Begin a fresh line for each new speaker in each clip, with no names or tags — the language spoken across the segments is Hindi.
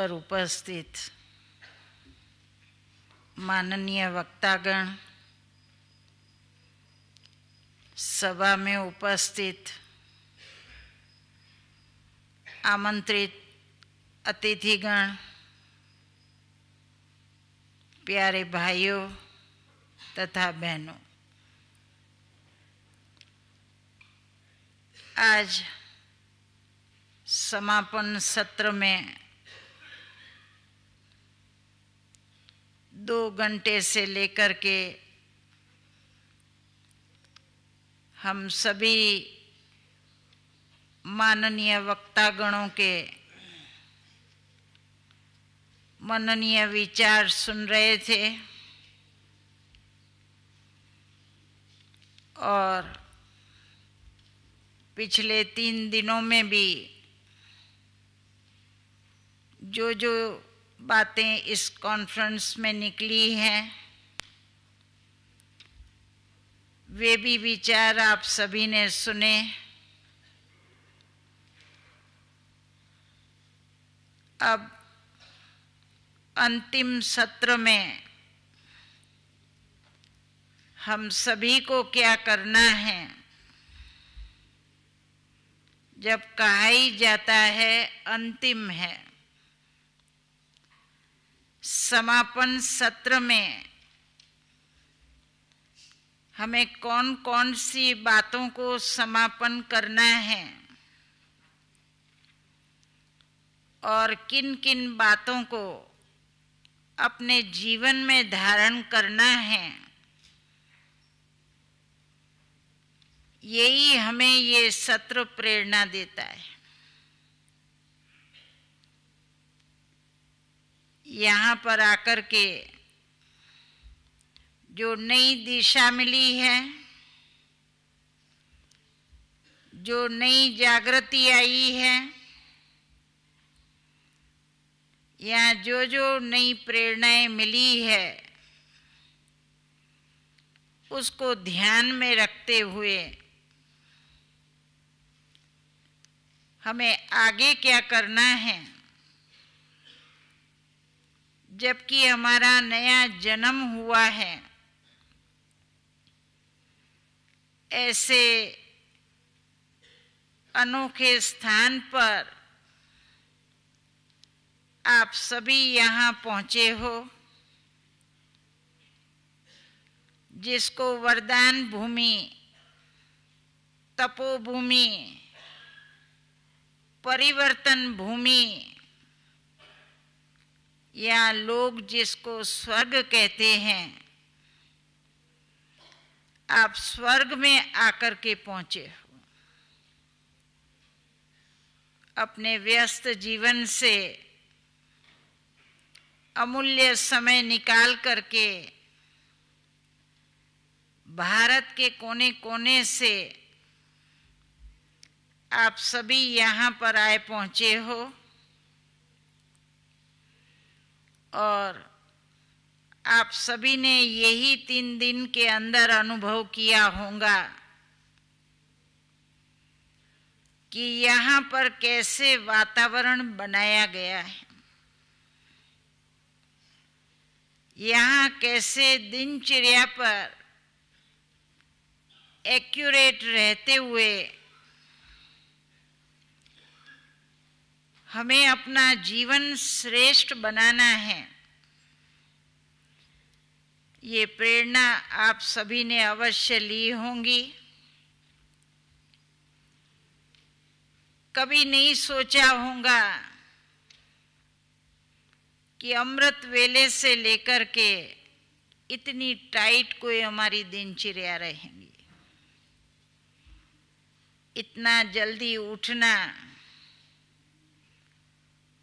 पर उपस्थित माननीय वक्तागण सभा में उपस्थित आमंत्रित अतिथिगण प्यारे भाइयों तथा बहनों आज समापन सत्र में दो घंटे से लेकर के हम सभी माननीय वक्तागणों के माननीय विचार सुन रहे थे और पिछले तीन दिनों में भी जो जो बातें इस कॉन्फ्रेंस में निकली हैं वे भी विचार आप सभी ने सुने अब अंतिम सत्र में हम सभी को क्या करना है जब कहा ही जाता है अंतिम है समापन सत्र में हमें कौन कौन सी बातों को समापन करना है और किन किन बातों को अपने जीवन में धारण करना है यही हमें ये सत्र प्रेरणा देता है यहाँ पर आकर के जो नई दिशा मिली है जो नई जागृति आई है या जो जो नई प्रेरणाएं मिली है उसको ध्यान में रखते हुए हमें आगे क्या करना है जबकि हमारा नया जन्म हुआ है ऐसे अनोखे स्थान पर आप सभी यहाँ पहुँचे हो जिसको वरदान भूमि तपोभूमि परिवर्तन भूमि या लोग जिसको स्वर्ग कहते हैं आप स्वर्ग में आकर के पहुंचे हो अपने व्यस्त जीवन से अमूल्य समय निकाल करके भारत के कोने कोने से आप सभी यहाँ पर आए पहुँचे हो और आप सभी ने यही तीन दिन के अंदर अनुभव किया होगा कि यहाँ पर कैसे वातावरण बनाया गया है यहाँ कैसे दिनचर्या पर एक्यूरेट रहते हुए हमें अपना जीवन श्रेष्ठ बनाना है ये प्रेरणा आप सभी ने अवश्य ली होंगी कभी नहीं सोचा होगा कि अमृत वेले से लेकर के इतनी टाइट कोई हमारी दिनचर्या रहेंगी इतना जल्दी उठना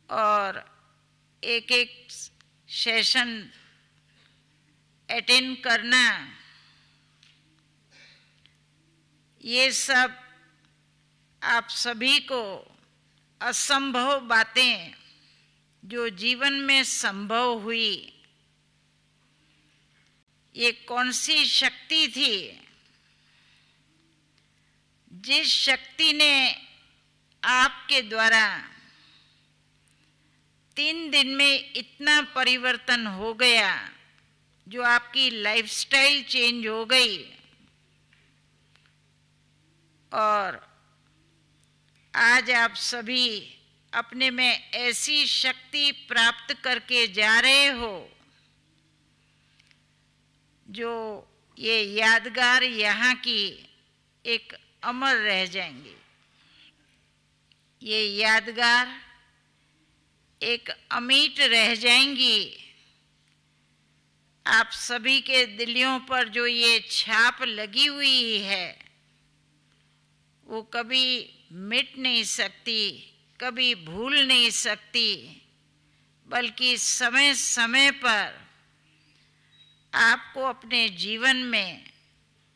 और एक एक सेशन अटेंड करना ये सब आप सभी को असंभव बातें जो जीवन में संभव हुई ये कौन सी शक्ति थी जिस शक्ति ने आपके द्वारा तीन दिन में इतना परिवर्तन हो गया जो आपकी लाइफस्टाइल चेंज हो गई और आज आप सभी अपने में ऐसी शक्ति प्राप्त करके जा रहे हो जो ये यादगार यहाँ की एक अमर रह जाएंगे ये यादगार एक अमीट रह जाएंगी आप सभी के दिलियों पर जो ये छाप लगी हुई है वो कभी मिट नहीं सकती कभी भूल नहीं सकती बल्कि समय समय पर आपको अपने जीवन में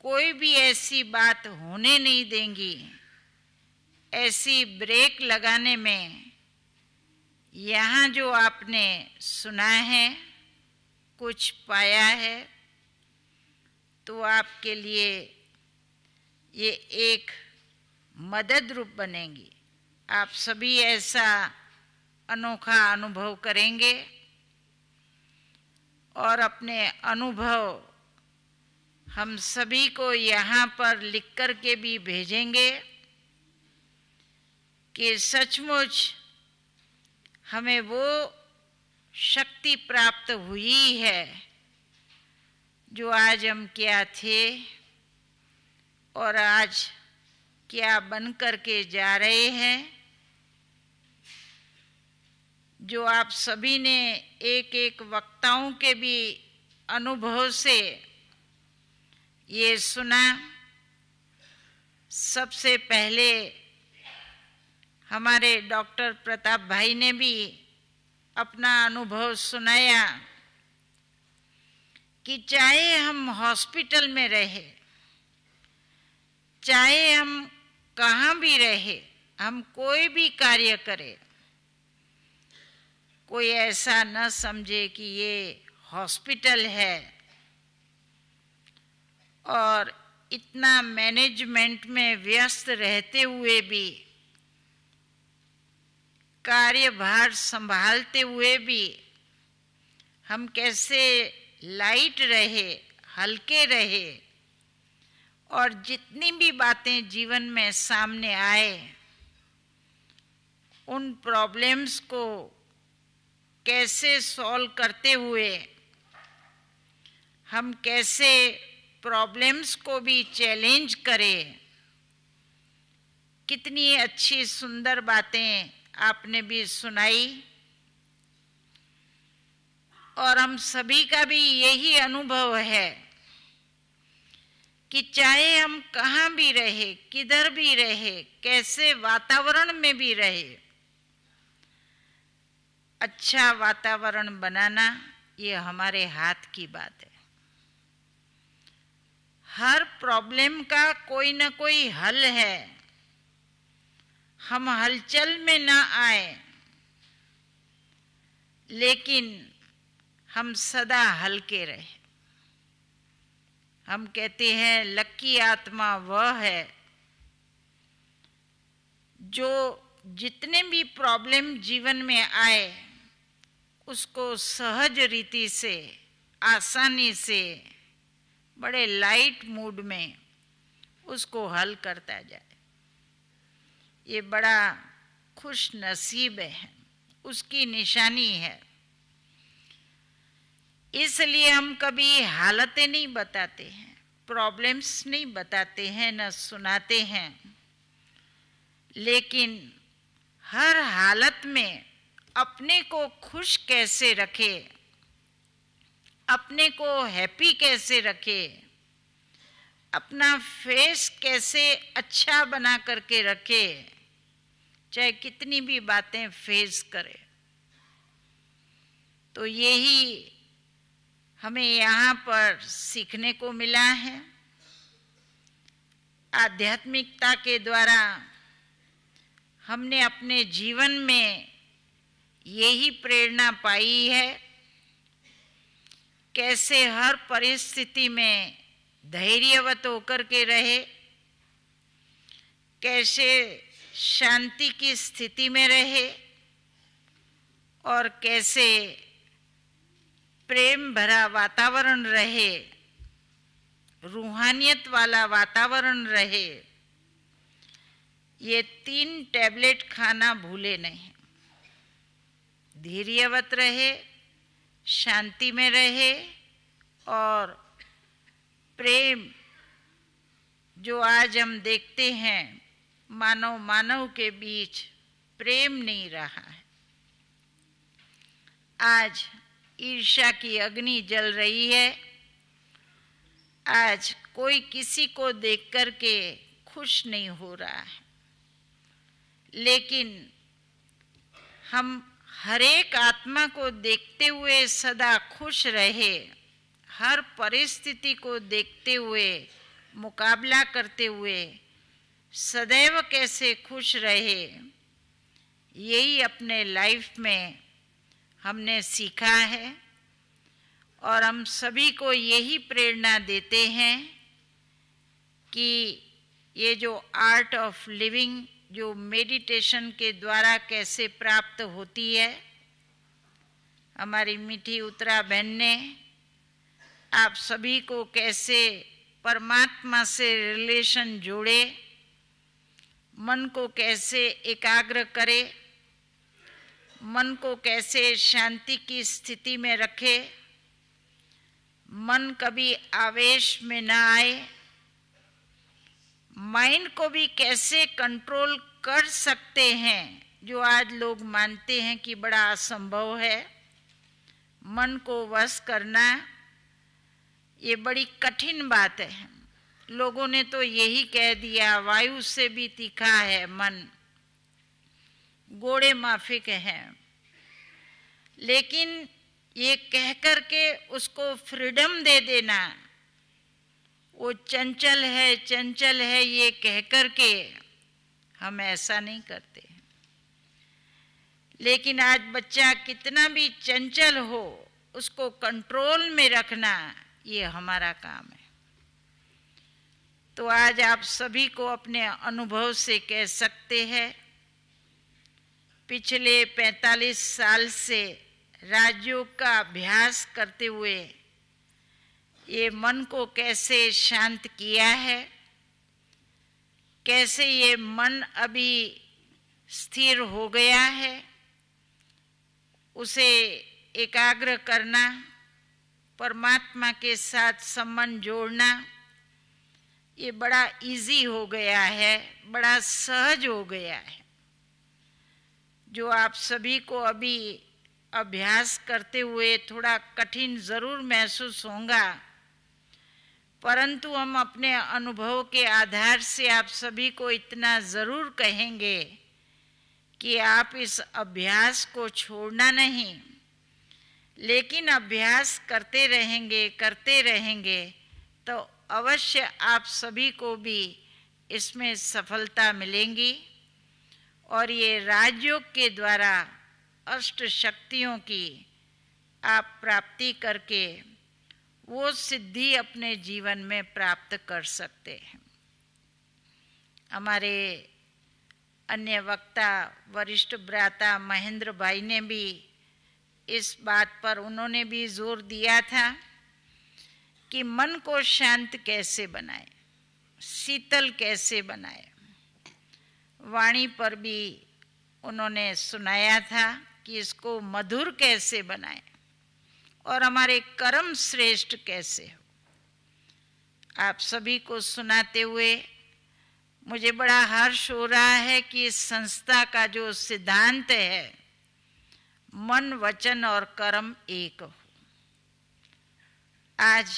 कोई भी ऐसी बात होने नहीं देंगी ऐसी ब्रेक लगाने में यहाँ जो आपने सुना है कुछ पाया है तो आपके लिए ये एक मदद रूप बनेगी आप सभी ऐसा अनोखा अनुभव करेंगे और अपने अनुभव हम सभी को यहाँ पर लिख कर के भी भेजेंगे कि सचमुच हमें वो शक्ति प्राप्त हुई है जो आज हम क्या थे और आज क्या बन कर के जा रहे हैं जो आप सभी ने एक एक वक्ताओं के भी अनुभव से ये सुना सबसे पहले हमारे डॉक्टर प्रताप भाई ने भी अपना अनुभव सुनाया कि चाहे हम हॉस्पिटल में रहे चाहे हम कहाँ भी रहे हम कोई भी कार्य करें कोई ऐसा न समझे कि ये हॉस्पिटल है और इतना मैनेजमेंट में व्यस्त रहते हुए भी कार्यभार संभालते हुए भी हम कैसे लाइट रहे हल्के रहे और जितनी भी बातें जीवन में सामने आए उन प्रॉब्लम्स को कैसे सॉल्व करते हुए हम कैसे प्रॉब्लम्स को भी चैलेंज करें कितनी अच्छी सुंदर बातें आपने भी सुनाई और हम सभी का भी यही अनुभव है कि चाहे हम कहाँ भी रहे किधर भी रहे कैसे वातावरण में भी रहे अच्छा वातावरण बनाना ये हमारे हाथ की बात है हर प्रॉब्लम का कोई ना कोई हल है हम हलचल में ना आए लेकिन हम सदा हल्के रहे हम कहते हैं लक्की आत्मा वह है जो जितने भी प्रॉब्लम जीवन में आए उसको सहज रीति से आसानी से बड़े लाइट मूड में उसको हल करता जाए ये बड़ा खुश नसीब है उसकी निशानी है इसलिए हम कभी हालतें नहीं बताते हैं प्रॉब्लम्स नहीं बताते हैं न सुनाते हैं लेकिन हर हालत में अपने को खुश कैसे रखे अपने को हैप्पी कैसे रखे अपना फेस कैसे अच्छा बना करके रखे चाहे कितनी भी बातें फेस करे तो यही हमें यहाँ पर सीखने को मिला है आध्यात्मिकता के द्वारा हमने अपने जीवन में यही प्रेरणा पाई है कैसे हर परिस्थिति में धैर्यवत होकर के रहे कैसे शांति की स्थिति में रहे और कैसे प्रेम भरा वातावरण रहे रूहानियत वाला वातावरण रहे ये तीन टैबलेट खाना भूले नहीं धैर्यवत रहे शांति में रहे और प्रेम जो आज हम देखते हैं मानव मानव के बीच प्रेम नहीं रहा है आज ईर्षा की अग्नि जल रही है आज कोई किसी को देख कर के खुश नहीं हो रहा है लेकिन हम हरेक आत्मा को देखते हुए सदा खुश रहे हर परिस्थिति को देखते हुए मुकाबला करते हुए सदैव कैसे खुश रहे यही अपने लाइफ में हमने सीखा है और हम सभी को यही प्रेरणा देते हैं कि ये जो आर्ट ऑफ लिविंग जो मेडिटेशन के द्वारा कैसे प्राप्त होती है हमारी मीठी उत्तरा बहन ने आप सभी को कैसे परमात्मा से रिलेशन जोड़े मन को कैसे एकाग्र करे मन को कैसे शांति की स्थिति में रखे मन कभी आवेश में ना आए माइंड को भी कैसे कंट्रोल कर सकते हैं जो आज लोग मानते हैं कि बड़ा असंभव है मन को वश करना ये बड़ी कठिन बात है लोगों ने तो यही कह दिया वायु से भी तीखा है मन गोड़े माफिक है लेकिन ये कह कर के उसको फ्रीडम दे देना वो चंचल है चंचल है ये कह कर के हम ऐसा नहीं करते लेकिन आज बच्चा कितना भी चंचल हो उसको कंट्रोल में रखना ये हमारा काम है तो आज आप सभी को अपने अनुभव से कह सकते हैं पिछले 45 साल से राजयोग का अभ्यास करते हुए ये मन को कैसे शांत किया है कैसे ये मन अभी स्थिर हो गया है उसे एकाग्र करना परमात्मा के साथ संबंध जोड़ना ये बड़ा इजी हो गया है बड़ा सहज हो गया है जो आप सभी को अभी अभ्यास करते हुए थोड़ा कठिन जरूर महसूस होगा परंतु हम अपने अनुभव के आधार से आप सभी को इतना ज़रूर कहेंगे कि आप इस अभ्यास को छोड़ना नहीं लेकिन अभ्यास करते रहेंगे करते रहेंगे तो अवश्य आप सभी को भी इसमें सफलता मिलेंगी और ये राजयोग के द्वारा अष्ट शक्तियों की आप प्राप्ति करके वो सिद्धि अपने जीवन में प्राप्त कर सकते हैं हमारे अन्य वक्ता वरिष्ठ ब्राता महेंद्र भाई ने भी इस बात पर उन्होंने भी जोर दिया था कि मन को शांत कैसे बनाए शीतल कैसे बनाए वाणी पर भी उन्होंने सुनाया था कि इसको मधुर कैसे बनाए और हमारे कर्म श्रेष्ठ कैसे हो आप सभी को सुनाते हुए मुझे बड़ा हर्ष हो रहा है कि इस संस्था का जो सिद्धांत है मन वचन और कर्म एक हो आज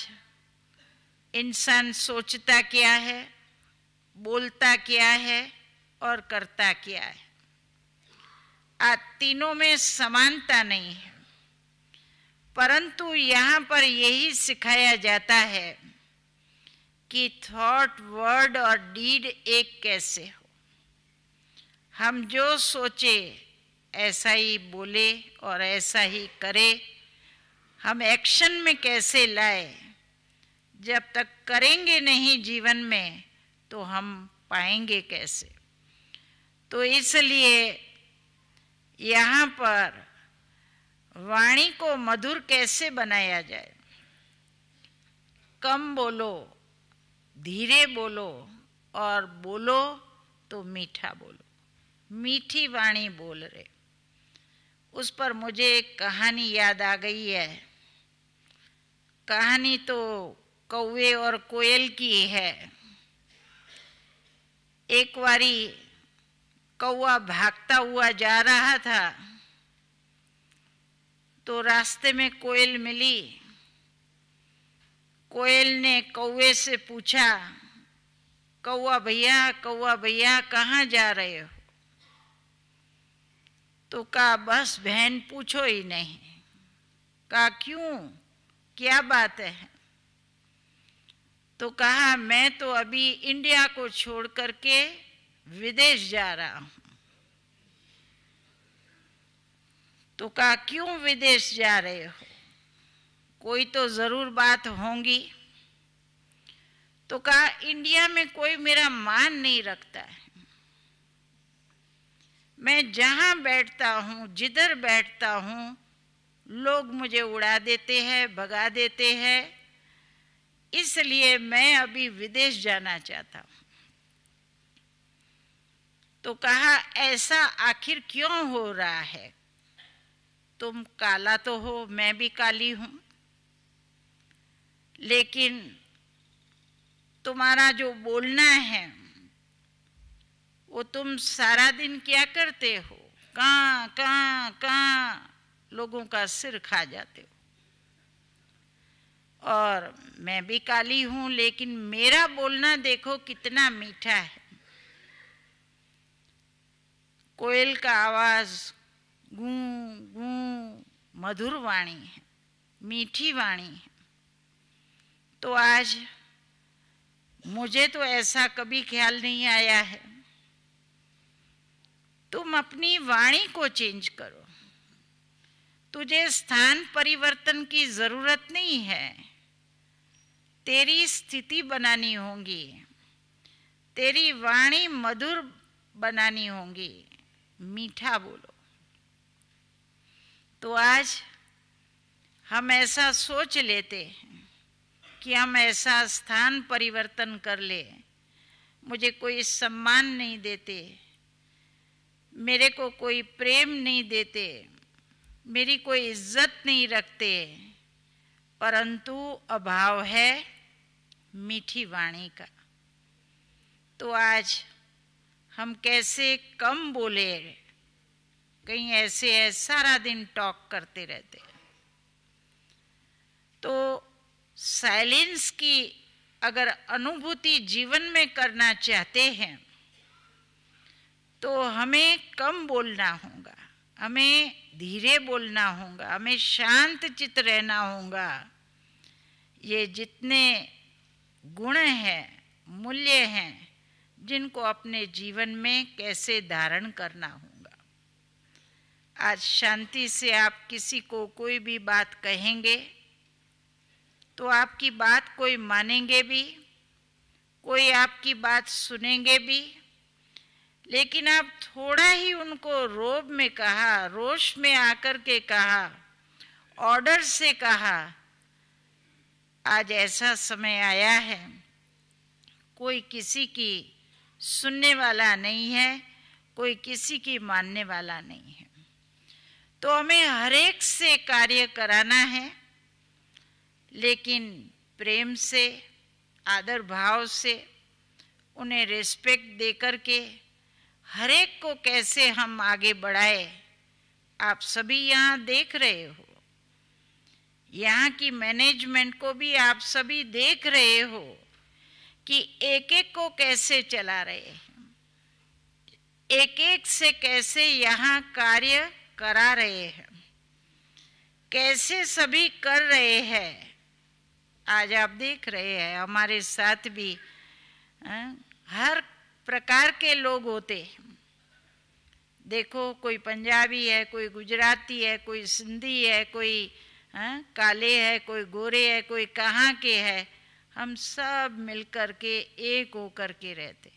इंसान सोचता क्या है बोलता क्या है और करता क्या है आज तीनों में समानता नहीं है परंतु यहाँ पर यही सिखाया जाता है कि थॉट वर्ड और डीड एक कैसे हो हम जो सोचे ऐसा ही बोले और ऐसा ही करे हम एक्शन में कैसे लाए जब तक करेंगे नहीं जीवन में तो हम पाएंगे कैसे तो इसलिए यहाँ पर वाणी को मधुर कैसे बनाया जाए कम बोलो धीरे बोलो और बोलो तो मीठा बोलो मीठी वाणी बोल रहे उस पर मुझे एक कहानी याद आ गई है कहानी तो कौवे और कोयल की है एक बारी कौआ भागता हुआ जा रहा था तो रास्ते में कोयल मिली कोयल ने कौवे से पूछा कौआ भैया कौआ भैया कहाँ जा रहे हो तो कहा बस बहन पूछो ही नहीं कहा क्यों क्या बात है तो कहा मैं तो अभी इंडिया को छोड़ करके विदेश जा रहा हूं तो कहा क्यों विदेश जा रहे हो कोई तो ज़रूर बात होंगी तो कहा इंडिया में कोई मेरा मान नहीं रखता है मैं जहाँ बैठता हूँ जिधर बैठता हूँ लोग मुझे उड़ा देते हैं भगा देते हैं इसलिए मैं अभी विदेश जाना चाहता हूँ तो कहा ऐसा आखिर क्यों हो रहा है तुम काला तो हो मैं भी काली हूँ लेकिन तुम्हारा जो बोलना है वो तुम सारा दिन क्या करते हो कहाँ कहाँ कहाँ लोगों का सिर खा जाते हो और मैं भी काली हूं लेकिन मेरा बोलना देखो कितना मीठा है कोयल का आवाज गू गू मधुर वाणी है मीठी वाणी है तो आज मुझे तो ऐसा कभी ख्याल नहीं आया है तुम अपनी वाणी को चेंज करो तुझे स्थान परिवर्तन की जरूरत नहीं है तेरी स्थिति बनानी होगी तेरी वाणी मधुर बनानी होगी मीठा बोलो तो आज हम ऐसा सोच लेते हैं कि हम ऐसा स्थान परिवर्तन कर ले मुझे कोई सम्मान नहीं देते मेरे को कोई प्रेम नहीं देते मेरी कोई इज्जत नहीं रखते परंतु अभाव है मीठी वाणी का तो आज हम कैसे कम बोले कहीं ऐसे है सारा दिन टॉक करते रहते तो साइलेंस की अगर अनुभूति जीवन में करना चाहते हैं तो हमें कम बोलना होगा हमें धीरे बोलना होगा हमें शांत चित्त रहना होगा ये जितने गुण हैं मूल्य हैं जिनको अपने जीवन में कैसे धारण करना होगा आज शांति से आप किसी को कोई भी बात कहेंगे तो आपकी बात कोई मानेंगे भी कोई आपकी बात सुनेंगे भी लेकिन आप थोड़ा ही उनको रोब में कहा रोश में आकर के कहा ऑर्डर से कहा आज ऐसा समय आया है कोई किसी की सुनने वाला नहीं है कोई किसी की मानने वाला नहीं है तो हमें हरेक से कार्य कराना है लेकिन प्रेम से आदर भाव से उन्हें रिस्पेक्ट दे के हरेक को कैसे हम आगे बढ़ाए आप सभी यहाँ देख रहे हो यहाँ की मैनेजमेंट को भी आप सभी देख रहे हो कि एक एक को कैसे चला रहे हैं एक एक से कैसे यहाँ कार्य करा रहे हैं कैसे सभी कर रहे हैं आज आप देख रहे हैं हमारे साथ भी हाँ, हर प्रकार के लोग होते हैं देखो कोई पंजाबी है कोई गुजराती है कोई सिंधी है कोई है, हाँ, काले है कोई गोरे है कोई कहाँ के है हम सब मिलकर के एक होकर के रहते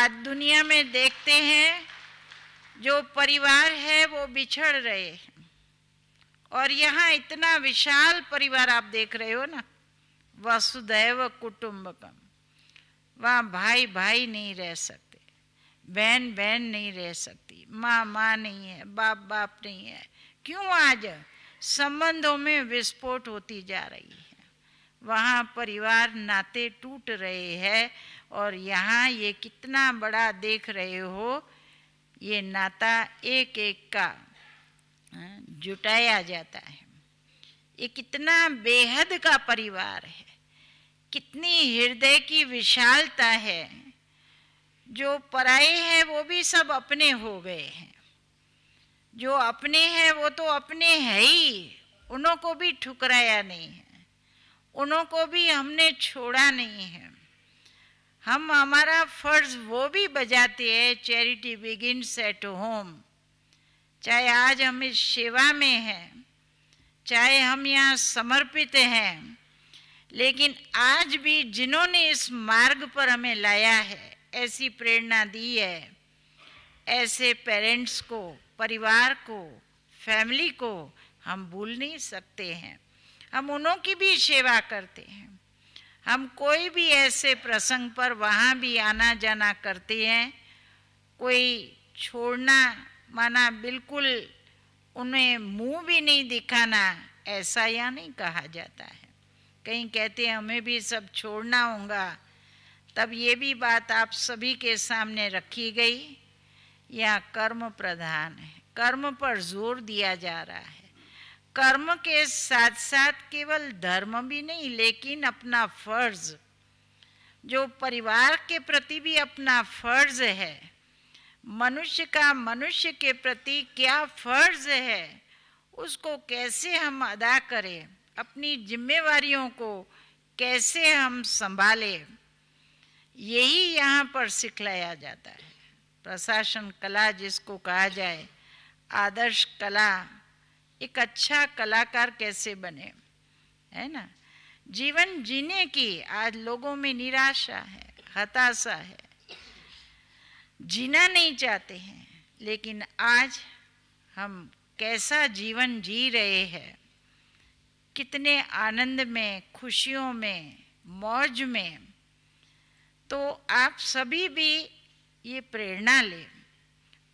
आज दुनिया में देखते हैं जो परिवार है वो बिछड़ रहे और यहाँ इतना विशाल परिवार आप देख रहे हो ना वसुदैव कुटुंबकम वहाँ भाई भाई नहीं रह सकते बहन बहन नहीं रह सकती माँ माँ नहीं है बाप बाप नहीं है क्यों आज संबंधों में विस्फोट होती जा रही है वहाँ परिवार नाते टूट रहे हैं और यहाँ ये कितना बड़ा देख रहे हो ये नाता एक एक का हाँ, जुटाया जाता है ये कितना बेहद का परिवार है कितनी हृदय की विशालता है जो पराए हैं वो भी सब अपने हो गए हैं जो अपने हैं वो तो अपने हैं ही उन्हों को भी ठुकराया नहीं है उन्हों को भी हमने छोड़ा नहीं है हम हमारा फर्ज वो भी बजाते हैं चैरिटी बिगिन एट होम चाहे आज हम इस सेवा में हैं चाहे हम यहाँ समर्पित हैं लेकिन आज भी जिन्होंने इस मार्ग पर हमें लाया है ऐसी प्रेरणा दी है ऐसे पेरेंट्स को परिवार को फैमिली को हम भूल नहीं सकते हैं हम उन्हों की भी सेवा करते हैं हम कोई भी ऐसे प्रसंग पर वहाँ भी आना जाना करते हैं कोई छोड़ना माना बिल्कुल उन्हें मुंह भी नहीं दिखाना ऐसा या नहीं कहा जाता है कहीं कहते हैं हमें भी सब छोड़ना होगा तब ये भी बात आप सभी के सामने रखी गई यह कर्म प्रधान है कर्म पर जोर दिया जा रहा है कर्म के साथ साथ केवल धर्म भी नहीं लेकिन अपना फर्ज जो परिवार के प्रति भी अपना फर्ज है मनुष्य का मनुष्य के प्रति क्या फर्ज है उसको कैसे हम अदा करें अपनी जिम्मेवारियों को कैसे हम संभालें यही यहाँ पर सिखलाया जाता है प्रशासन कला जिसको कहा जाए आदर्श कला एक अच्छा कलाकार कैसे बने है ना जीवन जीने की आज लोगों में निराशा है हताशा है जीना नहीं चाहते हैं लेकिन आज हम कैसा जीवन जी रहे हैं कितने आनंद में खुशियों में मौज में तो आप सभी भी ये प्रेरणा लें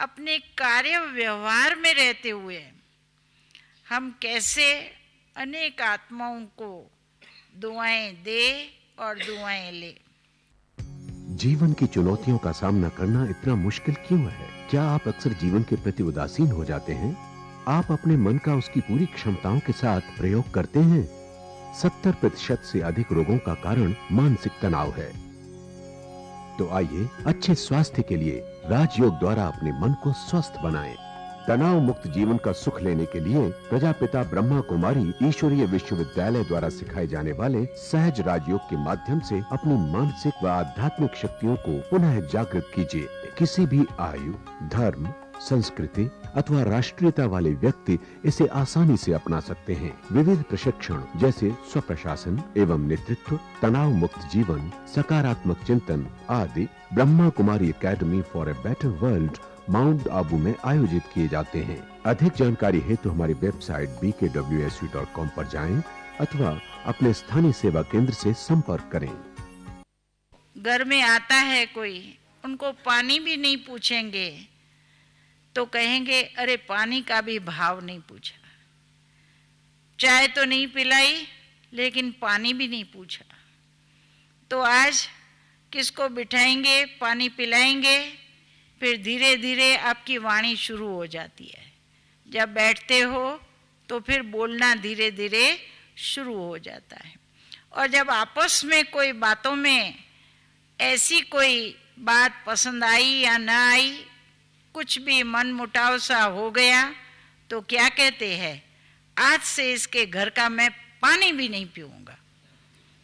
अपने कार्य व्यवहार में रहते हुए हम कैसे अनेक आत्माओं को दुआएं दे और दुआएं ले
जीवन की चुनौतियों का सामना करना इतना मुश्किल क्यों है क्या आप अक्सर जीवन के प्रति उदासीन हो जाते हैं आप अपने मन का उसकी पूरी क्षमताओं के साथ प्रयोग करते हैं सत्तर प्रतिशत से अधिक रोगों का कारण मानसिक तनाव है तो आइए अच्छे स्वास्थ्य के लिए राजयोग द्वारा अपने मन को स्वस्थ बनाएं। तनाव मुक्त जीवन का सुख लेने के लिए प्रजापिता ब्रह्मा कुमारी ईश्वरीय विश्वविद्यालय द्वारा सिखाए जाने वाले सहज राजयोग के माध्यम से अपनी मानसिक व आध्यात्मिक शक्तियों को पुनः जागृत कीजिए किसी भी आयु धर्म संस्कृति अथवा राष्ट्रीयता वाले व्यक्ति इसे आसानी से अपना सकते हैं विविध प्रशिक्षण जैसे स्वप्रशासन एवं नेतृत्व तनाव मुक्त जीवन सकारात्मक चिंतन आदि Brahma Kumari Academy for a Better World Mount Abu में आयोजित किए जाते हैं अधिक जानकारी हेतु तो हमारी website B K W S dot com आरोप जाए अथवा अपने स्थानीय सेवा केंद्र ऐसी से संपर्क करें
घर में आता है कोई उनको पानी भी नहीं पूछेंगे तो कहेंगे अरे पानी का भी भाव नहीं पूछा चाय तो नहीं पिलाई लेकिन पानी भी नहीं पूछा तो आज किसको बिठाएंगे पानी पिलाएंगे फिर धीरे धीरे आपकी वाणी शुरू हो जाती है जब बैठते हो तो फिर बोलना धीरे धीरे शुरू हो जाता है और जब आपस में कोई बातों में ऐसी कोई बात पसंद आई या ना आई कुछ भी मन मुटाव सा हो गया तो क्या कहते हैं आज से इसके घर का मैं पानी भी नहीं पीऊंगा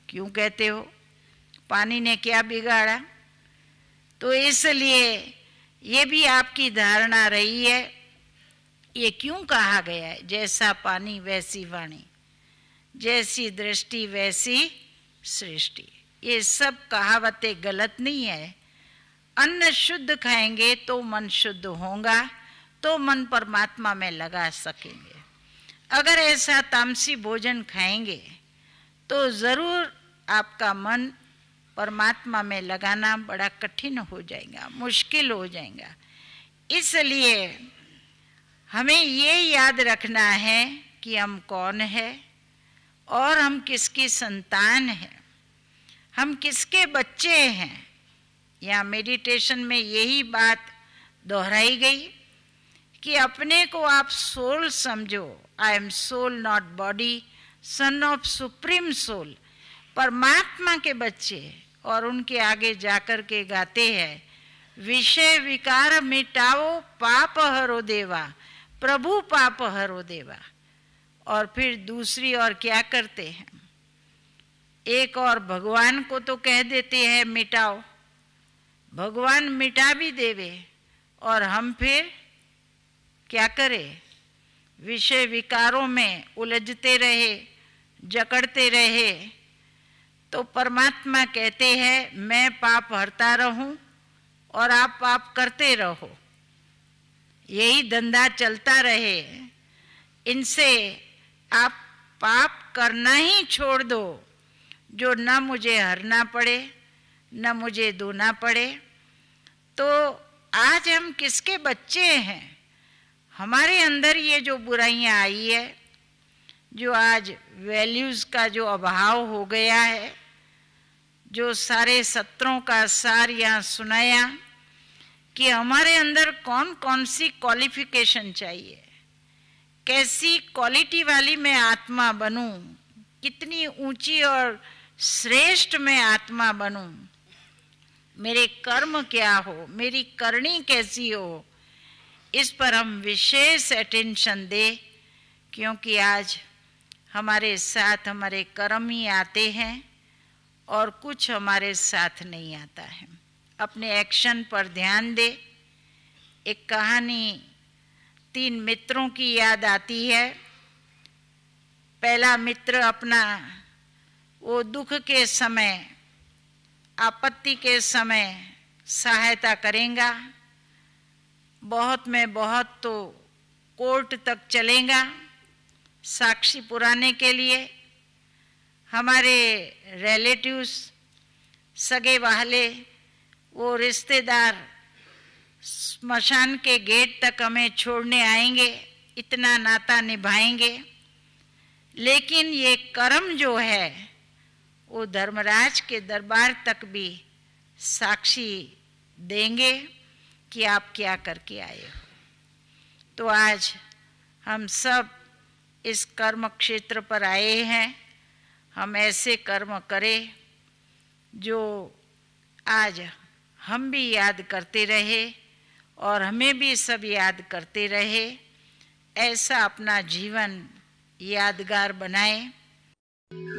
क्यों कहते हो पानी ने क्या बिगाड़ा तो इसलिए ये भी आपकी धारणा रही है ये क्यों कहा गया है जैसा पानी वैसी वाणी जैसी दृष्टि वैसी सृष्टि ये सब कहावतें गलत नहीं है अन्न शुद्ध खाएंगे तो मन शुद्ध होगा तो मन परमात्मा में लगा सकेंगे अगर ऐसा तामसी भोजन खाएंगे तो ज़रूर आपका मन परमात्मा में लगाना बड़ा कठिन हो जाएगा मुश्किल हो जाएगा इसलिए हमें ये याद रखना है कि हम कौन है और हम किसकी संतान हैं हम किसके बच्चे हैं या मेडिटेशन में यही बात दोहराई गई कि अपने को आप सोल समझो I am soul not body son of supreme soul परमात्मा के बच्चे और उनके आगे जाकर के गाते हैं विषय विकार मिटाओ पाप हरो देवा प्रभु पाप हरो देवा और फिर दूसरी और क्या करते हैं एक और भगवान को तो कह देते हैं मिटाओ भगवान मिटा भी देवे और हम फिर क्या करें विषय विकारों में उलझते रहे जकड़ते रहे तो परमात्मा कहते हैं मैं पाप हरता रहूं और आप पाप करते रहो यही धंधा चलता रहे इनसे आप पाप करना ही छोड़ दो जो न मुझे हरना पड़े न मुझे धोना पड़े तो आज हम किसके बच्चे हैं हमारे अंदर ये जो बुराइयाँ आई है जो आज वैल्यूज़ का जो अभाव हो गया है जो सारे सत्रों का सार यहाँ सुनाया कि हमारे अंदर कौन कौन सी क्वालिफिकेशन चाहिए कैसी क्वालिटी वाली मैं आत्मा बनूं कितनी ऊंची और श्रेष्ठ मैं आत्मा बनूं मेरे कर्म क्या हो मेरी करनी कैसी हो इस पर हम विशेष अटेंशन दें क्योंकि आज हमारे साथ हमारे कर्म ही आते हैं और कुछ हमारे साथ नहीं आता है अपने एक्शन पर ध्यान दे एक कहानी तीन मित्रों की याद आती है पहला मित्र अपना वो दुख के समय आपत्ति के समय सहायता करेगा बहुत में बहुत तो कोर्ट तक चलेगा साक्षी पुराने के लिए हमारे रिलेटिव्स सगे वाहले वो रिश्तेदार स्मशान के गेट तक हमें छोड़ने आएंगे इतना नाता निभाएंगे लेकिन ये कर्म जो है वो धर्मराज के दरबार तक भी साक्षी देंगे कि आप क्या करके आए हो तो आज हम सब इस कर्म क्षेत्र पर आए हैं हम ऐसे कर्म करें जो आज हम भी याद करते रहे और हमें भी सब याद करते रहे ऐसा अपना जीवन यादगार बनाए